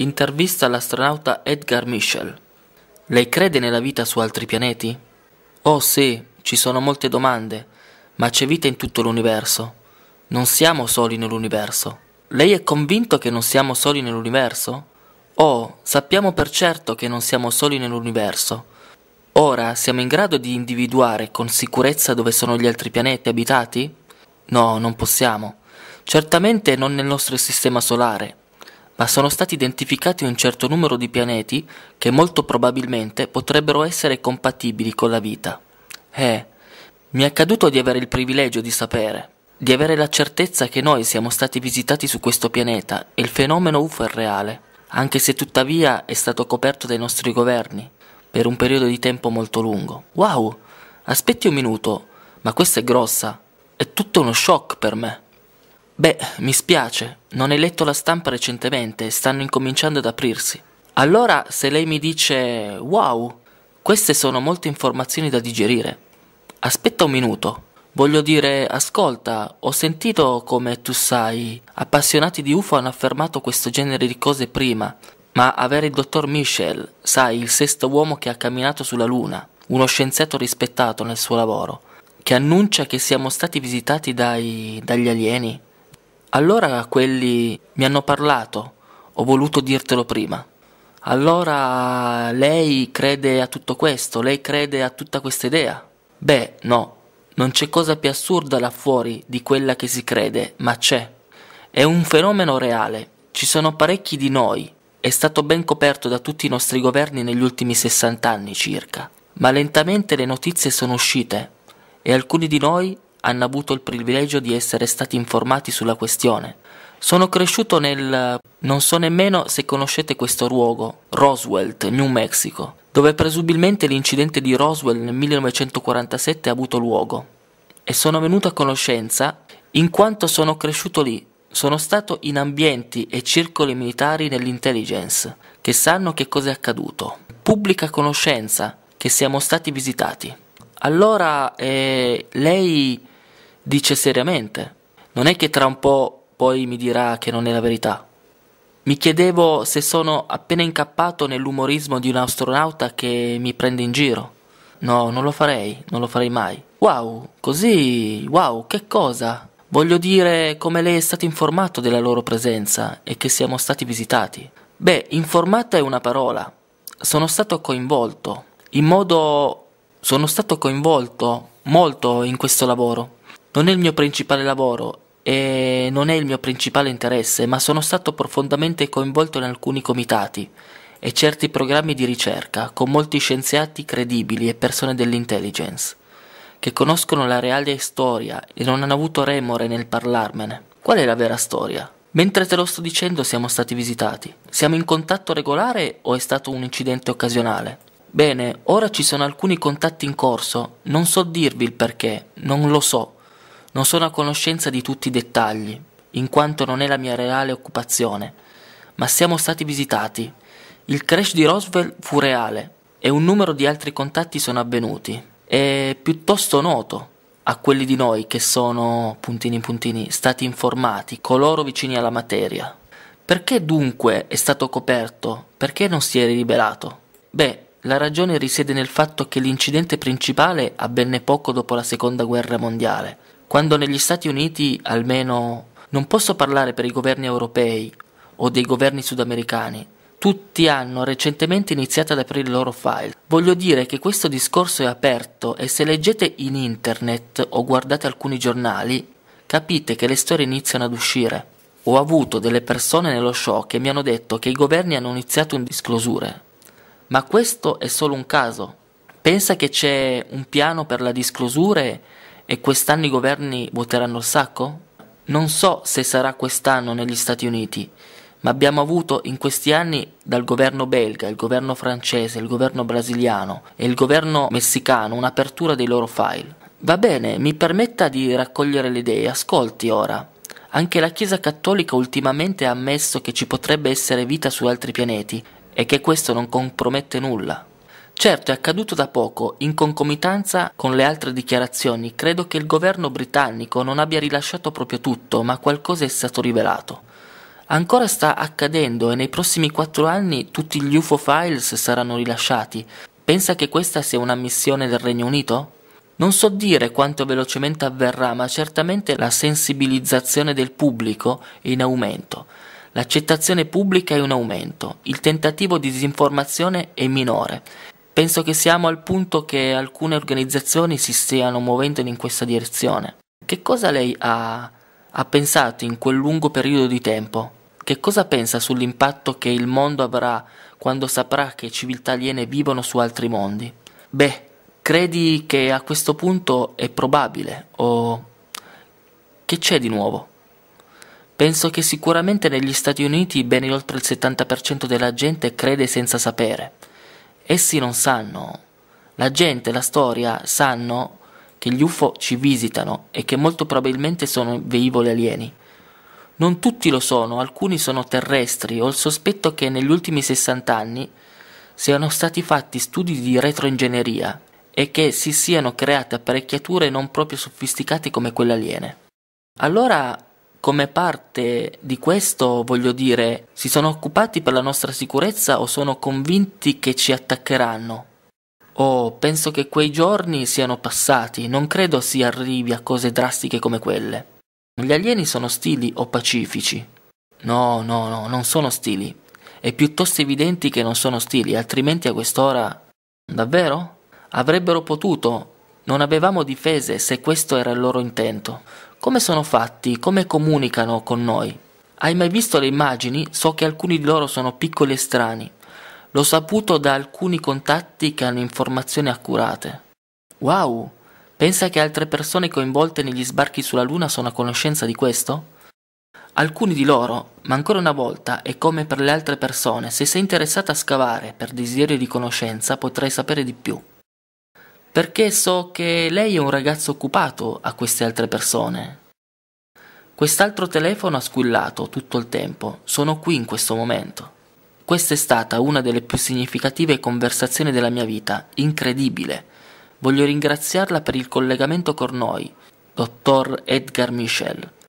Intervista all'astronauta Edgar Michel. Lei crede nella vita su altri pianeti? Oh sì, ci sono molte domande, ma c'è vita in tutto l'universo. Non siamo soli nell'universo. Lei è convinto che non siamo soli nell'universo? Oh, sappiamo per certo che non siamo soli nell'universo. Ora siamo in grado di individuare con sicurezza dove sono gli altri pianeti abitati? No, non possiamo. Certamente non nel nostro sistema solare, ma sono stati identificati un certo numero di pianeti che molto probabilmente potrebbero essere compatibili con la vita. Eh, mi è accaduto di avere il privilegio di sapere, di avere la certezza che noi siamo stati visitati su questo pianeta e il fenomeno UFO è reale, anche se tuttavia è stato coperto dai nostri governi per un periodo di tempo molto lungo. Wow, aspetti un minuto, ma questa è grossa, è tutto uno shock per me. Beh, mi spiace, non hai letto la stampa recentemente e stanno incominciando ad aprirsi. Allora, se lei mi dice wow, queste sono molte informazioni da digerire. Aspetta un minuto. Voglio dire, ascolta, ho sentito come tu sai, appassionati di UFO hanno affermato questo genere di cose prima, ma avere il dottor Michel, sai, il sesto uomo che ha camminato sulla Luna, uno scienziato rispettato nel suo lavoro, che annuncia che siamo stati visitati dai, dagli alieni, allora quelli mi hanno parlato, ho voluto dirtelo prima. Allora lei crede a tutto questo, lei crede a tutta questa idea? Beh, no, non c'è cosa più assurda là fuori di quella che si crede, ma c'è. È un fenomeno reale, ci sono parecchi di noi, è stato ben coperto da tutti i nostri governi negli ultimi 60 anni circa, ma lentamente le notizie sono uscite e alcuni di noi hanno avuto il privilegio di essere stati informati sulla questione. Sono cresciuto nel... non so nemmeno se conoscete questo luogo, Roswell, New Mexico, dove presumibilmente l'incidente di Roswell nel 1947 ha avuto luogo. E sono venuto a conoscenza in quanto sono cresciuto lì, sono stato in ambienti e circoli militari nell'intelligence, che sanno che cosa è accaduto. Pubblica conoscenza che siamo stati visitati. Allora, eh, lei dice seriamente. Non è che tra un po' poi mi dirà che non è la verità. Mi chiedevo se sono appena incappato nell'umorismo di un astronauta che mi prende in giro. No, non lo farei, non lo farei mai. Wow, così, wow, che cosa? Voglio dire come lei è stato informato della loro presenza e che siamo stati visitati. Beh, informata è una parola. Sono stato coinvolto, in modo... sono stato coinvolto molto in questo lavoro. Non è il mio principale lavoro e non è il mio principale interesse, ma sono stato profondamente coinvolto in alcuni comitati e certi programmi di ricerca con molti scienziati credibili e persone dell'intelligence che conoscono la reale storia e non hanno avuto remore nel parlarmene. Qual è la vera storia? Mentre te lo sto dicendo siamo stati visitati. Siamo in contatto regolare o è stato un incidente occasionale? Bene, ora ci sono alcuni contatti in corso, non so dirvi il perché, non lo so, non sono a conoscenza di tutti i dettagli, in quanto non è la mia reale occupazione, ma siamo stati visitati. Il crash di Roswell fu reale e un numero di altri contatti sono avvenuti. È piuttosto noto a quelli di noi che sono, puntini puntini, stati informati, coloro vicini alla materia. Perché dunque è stato coperto? Perché non si è rivelato? Beh, la ragione risiede nel fatto che l'incidente principale avvenne poco dopo la seconda guerra mondiale quando negli Stati Uniti, almeno non posso parlare per i governi europei o dei governi sudamericani, tutti hanno recentemente iniziato ad aprire i loro file. Voglio dire che questo discorso è aperto e se leggete in internet o guardate alcuni giornali, capite che le storie iniziano ad uscire. Ho avuto delle persone nello show che mi hanno detto che i governi hanno iniziato un disclosure. Ma questo è solo un caso. Pensa che c'è un piano per la disclosure e quest'anno i governi voteranno il sacco? Non so se sarà quest'anno negli Stati Uniti, ma abbiamo avuto in questi anni dal governo belga, il governo francese, il governo brasiliano e il governo messicano un'apertura dei loro file. Va bene, mi permetta di raccogliere le idee, ascolti ora. Anche la Chiesa Cattolica ultimamente ha ammesso che ci potrebbe essere vita su altri pianeti e che questo non compromette nulla. Certo, è accaduto da poco, in concomitanza con le altre dichiarazioni, credo che il governo britannico non abbia rilasciato proprio tutto, ma qualcosa è stato rivelato. Ancora sta accadendo e nei prossimi quattro anni tutti gli UFO files saranno rilasciati. Pensa che questa sia una missione del Regno Unito? Non so dire quanto velocemente avverrà, ma certamente la sensibilizzazione del pubblico è in aumento. L'accettazione pubblica è in aumento, il tentativo di disinformazione è minore Penso che siamo al punto che alcune organizzazioni si stiano muovendo in questa direzione. Che cosa lei ha, ha pensato in quel lungo periodo di tempo? Che cosa pensa sull'impatto che il mondo avrà quando saprà che civiltà aliene vivono su altri mondi? Beh, credi che a questo punto è probabile o che c'è di nuovo? Penso che sicuramente negli Stati Uniti ben oltre il 70% della gente crede senza sapere. Essi non sanno, la gente, la storia, sanno che gli UFO ci visitano e che molto probabilmente sono veicoli alieni. Non tutti lo sono, alcuni sono terrestri. Ho il sospetto che negli ultimi 60 anni siano stati fatti studi di retroingegneria e che si siano create apparecchiature non proprio sofisticate come quelle aliene. Allora come parte di questo, voglio dire, si sono occupati per la nostra sicurezza o sono convinti che ci attaccheranno? Oh, penso che quei giorni siano passati, non credo si arrivi a cose drastiche come quelle. Gli alieni sono stili o pacifici? No, no, no, non sono stili. È piuttosto evidente che non sono stili, altrimenti a quest'ora... Davvero? Avrebbero potuto. Non avevamo difese se questo era il loro intento. Come sono fatti? Come comunicano con noi? Hai mai visto le immagini? So che alcuni di loro sono piccoli e strani. L'ho saputo da alcuni contatti che hanno informazioni accurate. Wow! Pensa che altre persone coinvolte negli sbarchi sulla Luna sono a conoscenza di questo? Alcuni di loro, ma ancora una volta e come per le altre persone, se sei interessata a scavare per desiderio di conoscenza potrai sapere di più perché so che lei è un ragazzo occupato a queste altre persone. Quest'altro telefono ha squillato tutto il tempo, sono qui in questo momento. Questa è stata una delle più significative conversazioni della mia vita, incredibile. Voglio ringraziarla per il collegamento con noi, dottor Edgar Michel.